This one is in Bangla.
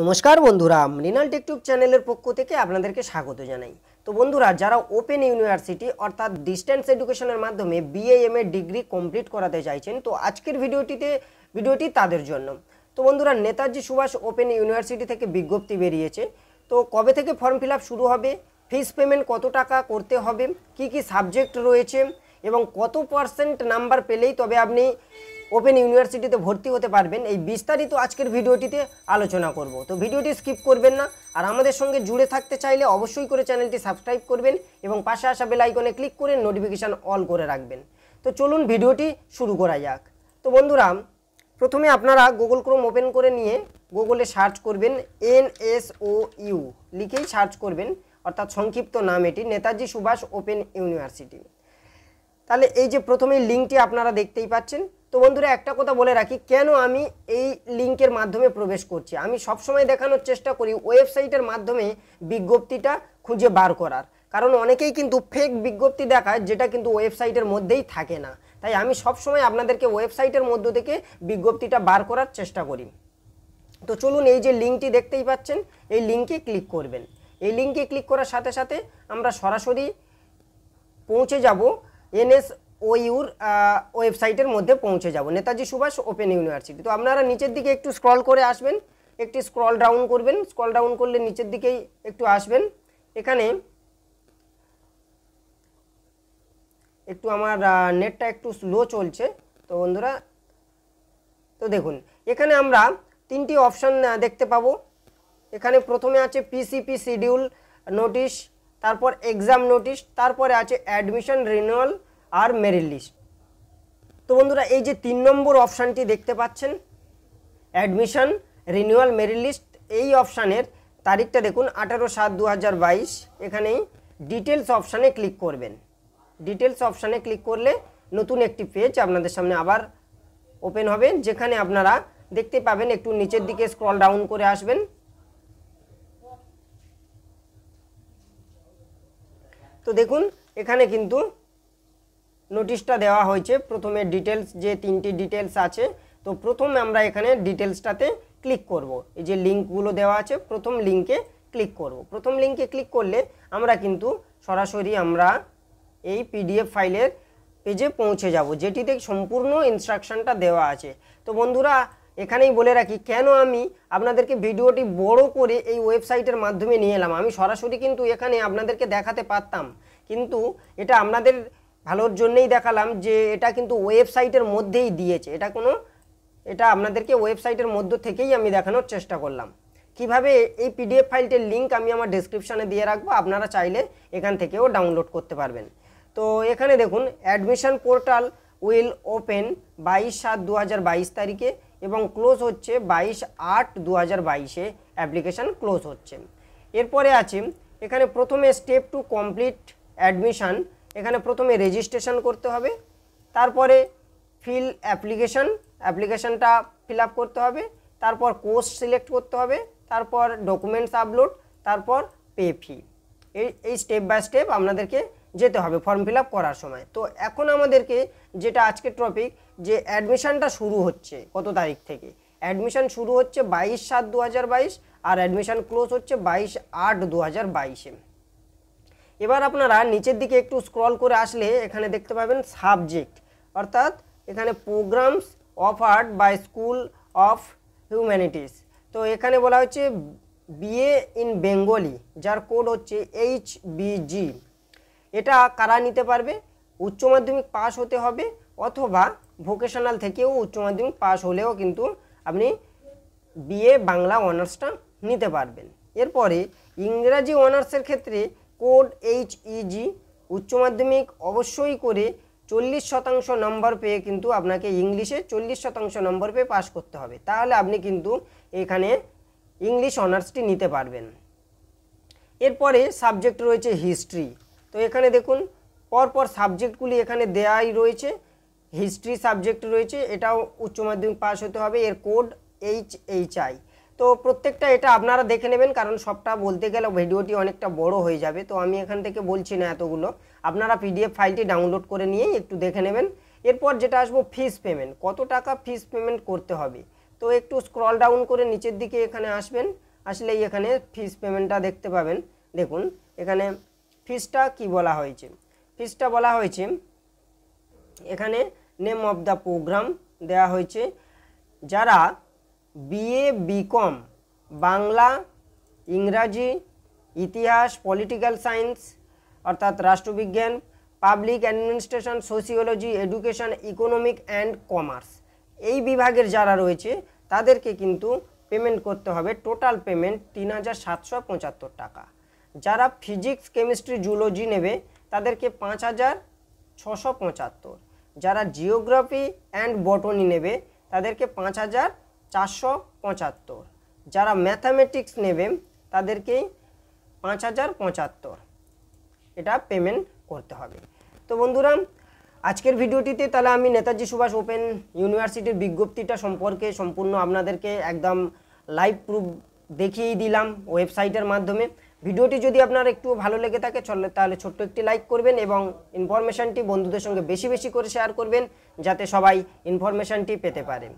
নমস্কার বন্ধুরা মৃণাল টেকটুব চ্যানেলের পক্ষ থেকে আপনাদেরকে স্বাগত জানাই তো বন্ধুরা যারা ওপেন ইউনিভার্সিটি অর্থাৎ ডিস্ট্যান্স এডুকেশনের মাধ্যমে বিএএম এর ডিগ্রি কমপ্লিট করাতে চাইছেন তো আজকের ভিডিওটিতে ভিডিওটি তাদের জন্য তো বন্ধুরা নেতাজি সুভাষ ওপেন ইউনিভার্সিটি থেকে বিজ্ঞপ্তি বেরিয়েছে তো কবে থেকে ফর্ম ফিল শুরু হবে ফিস পেমেন্ট কত টাকা করতে হবে কি কি সাবজেক্ট রয়েছে এবং কত পার্সেন্ট নাম্বার পেলেই তবে আপনি ওপেন ইউনিভার্সিটিতে ভর্তি হতে পারবেন এই বিস্তারিত আজকের ভিডিওটিতে আলোচনা করব তো ভিডিওটি স্কিপ করবেন না আর আমাদের সঙ্গে জুড়ে থাকতে চাইলে অবশ্যই করে চ্যানেলটি সাবস্ক্রাইব করবেন এবং পাশে আসা বেলাইকনে ক্লিক করে নোটিফিকেশান অল করে রাখবেন তো চলুন ভিডিওটি শুরু করা যাক তো বন্ধুরা প্রথমে আপনারা গুগল ক্রোম ওপেন করে নিয়ে গুগলে সার্চ করবেন ও ইউ লিখেই সার্চ করবেন অর্থাৎ সংক্ষিপ্ত নাম এটি নেতাজি সুভাষ ওপেন ইউনিভার্সিটি তাহলে এই যে প্রথমেই লিঙ্কটি আপনারা দেখতেই পাচ্ছেন তো বন্ধুরা একটা কথা বলে রাখি কেন আমি এই লিঙ্কের মাধ্যমে প্রবেশ করছি আমি সবসময় দেখানোর চেষ্টা করি ওয়েবসাইটের মাধ্যমে বিজ্ঞপ্তিটা খুঁজে বার করার কারণ অনেকেই কিন্তু ফেক বিজ্ঞপ্তি দেখায় যেটা কিন্তু ওয়েবসাইটের মধ্যেই থাকে না তাই আমি সবসময় আপনাদেরকে ওয়েবসাইটের মধ্য থেকে বিজ্ঞপ্তিটা বার করার চেষ্টা করি তো চলুন এই যে লিঙ্কটি দেখতেই পাচ্ছেন এই লিঙ্কে ক্লিক করবেন এই লিঙ্কে ক্লিক করার সাথে সাথে আমরা সরাসরি পৌঁছে যাব এনএস ওইউর ওয়েবসাইটের মধ্যে পৌঁছে যাব নেতাজি সুভাষ ওপেন ইউনিভার্সিটি তো আপনারা নিচের দিকে একটু স্ক্রল করে আসবেন একটি স্ক্রল ডাউন করবেন স্ক্রল ডাউন করলে নিচের দিকেই একটু আসবেন এখানে একটু আমার নেটটা একটু স্লো চলছে তো বন্ধুরা তো দেখুন এখানে আমরা তিনটি অপশান দেখতে পাবো এখানে প্রথমে আছে পিসিপি শিডিউল নোটিশ তারপর এক্সাম নোটিশ তারপরে আছে অ্যাডমিশন রিনুয়াল আর মেরিট লিস্ট তো বন্ধুরা এই যে তিন নম্বর অপশানটি দেখতে পাচ্ছেন অ্যাডমিশন রিনিউয়াল মেরিট লিস্ট এই অপশানের তারিখটা দেখুন আঠারো সাত দু হাজার বাইশ এখানেই ডিটেলস অপশানে ক্লিক করবেন ডিটেলস অপশানে ক্লিক করলে নতুন একটি পেজ আপনাদের সামনে আবার ওপেন হবে যেখানে আপনারা দেখতে পাবেন একটু নিচের দিকে স্ক্রল ডাউন করে আসবেন তো দেখুন এখানে কিন্তু নোটিশটা দেওয়া হয়েছে প্রথমে ডিটেলস যে তিনটি ডিটেলস আছে তো প্রথম আমরা এখানে ডিটেলসটাতে ক্লিক করব। এই যে লিঙ্কগুলো দেওয়া আছে প্রথম লিঙ্কে ক্লিক করব। প্রথম লিঙ্কে ক্লিক করলে আমরা কিন্তু সরাসরি আমরা এই পিডিএফ ফাইলের পেজে পৌঁছে যাব যেটিতে সম্পূর্ণ ইনস্ট্রাকশানটা দেওয়া আছে তো বন্ধুরা এখানেই বলে রাখি কেন আমি আপনাদেরকে ভিডিওটি বড় করে এই ওয়েবসাইটের মাধ্যমে নিয়ে এলাম আমি সরাসরি কিন্তু এখানে আপনাদেরকে দেখাতে পারতাম কিন্তু এটা আপনাদের ভালোর জন্যেই দেখালাম যে এটা কিন্তু ওয়েবসাইটের মধ্যেই দিয়েছে এটা কোনো এটা আপনাদেরকে ওয়েবসাইটের মধ্য থেকেই আমি দেখানোর চেষ্টা করলাম কিভাবে এই পিডিএফ ফাইলটির লিঙ্ক আমি আমার ডিসক্রিপশানে দিয়ে রাখবো আপনারা চাইলে এখান থেকেও ডাউনলোড করতে পারবেন তো এখানে দেখুন অ্যাডমিশন পোর্টাল উইল ওপেন বাইশ সাত দু তারিখে এবং ক্লোজ হচ্ছে বাইশ আট দু হাজার বাইশে অ্যাপ্লিকেশান ক্লোজ হচ্ছে এরপরে আছে এখানে প্রথমে স্টেপ টু কমপ্লিট অ্যাডমিশান এখানে প্রথমে রেজিস্ট্রেশন করতে হবে তারপরে ফিল অ্যাপ্লিকেশন অ্যাপ্লিকেশনটা ফিল করতে হবে তারপর কোর্স সিলেক্ট করতে হবে তারপর ডকুমেন্টস আপলোড তারপর পে ফি এই এই স্টেপ বাই স্টেপ আপনাদেরকে যেতে হবে ফর্ম ফিল করার সময় তো এখন আমাদেরকে যেটা আজকের টপিক যে অ্যাডমিশানটা শুরু হচ্ছে কত তারিখ থেকে অ্যাডমিশান শুরু হচ্ছে বাইশ সাত দু আর অ্যাডমিশান ক্লোজ হচ্ছে বাইশ আট দু হাজার বাইশে এবার আপনারা নিচের দিকে একটু স্ক্রল করে আসলে এখানে দেখতে পাবেন সাবজেক্ট অর্থাৎ এখানে programs offered by school of humanities তো এখানে বলা হচ্ছে বিএ ইন বেঙ্গলি যার কোড হচ্ছে এইচ বিজি এটা কারা নিতে পারবে উচ্চ মাধ্যমিক পাস হতে হবে অথবা ভোকেশনাল থেকেও উচ্চ মাধ্যমিক পাস হলেও কিন্তু আপনি বিএ বাংলা অনার্সটা নিতে পারবেন এরপরে ইংরাজি অনার্সের ক্ষেত্রে কোড এইচ ইজি e উচ্চ মাধ্যমিক অবশ্যই করে চল্লিশ শতাংশ নম্বর পেয়ে কিন্তু আপনাকে ইংলিশে চল্লিশ শতাংশ নম্বর পেয়ে পাশ করতে হবে তাহলে আপনি কিন্তু এখানে ইংলিশ অনার্সটি নিতে পারবেন এরপরে সাবজেক্ট রয়েছে হিস্ট্রি তো এখানে দেখুন পরপর সাবজেক্টগুলি এখানে দেয়াই রয়েছে হিস্ট্রি সাবজেক্ট রয়েছে এটাও উচ্চ মাধ্যমিক পাশ হতে হবে এর কোড এইচ এইচ আই তো প্রত্যেকটা এটা আপনারা দেখে নেবেন কারণ সবটা বলতে গেলে ভিডিওটি অনেকটা বড় হয়ে যাবে তো আমি এখান থেকে বলছি না এতগুলো আপনারা পিডিএফ ফাইলটি ডাউনলোড করে নিয়েই একটু দেখে নেবেন এরপর যেটা আসবো ফিস পেমেন্ট কত টাকা ফিস পেমেন্ট করতে হবে তো একটু স্ক্রল ডাউন করে নিচের দিকে এখানে আসবেন আসলেই এখানে ফিস পেমেন্টটা দেখতে পাবেন দেখুন এখানে ফিসটা কি বলা হয়েছে ফিসটা বলা হয়েছে এখানে নেম অফ দ্য প্রোগ্রাম দেয়া হয়েছে যারা বিএ বিকম বাংলা ইংরাজি ইতিহাস পলিটিক্যাল সায়েন্স অর্থাৎ রাষ্ট্রবিজ্ঞান public administration sociology education economic and commerce এই বিভাগের যারা রয়েছে তাদেরকে কিন্তু পেমেন্ট করতে হবে টোটাল পেমেন্ট তিন টাকা যারা ফিজিক্স কেমিস্ট্রি জুলজি নেবে তাদেরকে পাঁচ হাজার ছশো পঁচাত্তর যারা জিওগ্রাফি অ্যান্ড বটনি নেবে তাদেরকে পাঁচ হাজার চারশো পঁচাত্তর যারা ম্যাথামেটিক্স নেবেন তাদেরকেই পাঁচ হাজার পঁচাত্তর এটা পেমেন্ট করতে হবে তো বন্ধুরা আজকের ভিডিওটিতে তাহলে আমি নেতাজি সুভাষ ওপেন ইউনিভার্সিটির বিজ্ঞপ্তিটা সম্পর্কে সম্পূর্ণ আপনাদেরকে একদম লাইভ প্রুফ দেখিয়েই দিলাম ওয়েবসাইটের মাধ্যমে ভিডিওটি যদি আপনার একটু ভালো লেগে থাকে তাহলে ছোট্ট একটি লাইক করবেন এবং ইনফরমেশানটি বন্ধুদের সঙ্গে বেশি বেশি করে শেয়ার করবেন যাতে সবাই ইনফরমেশানটি পেতে পারেন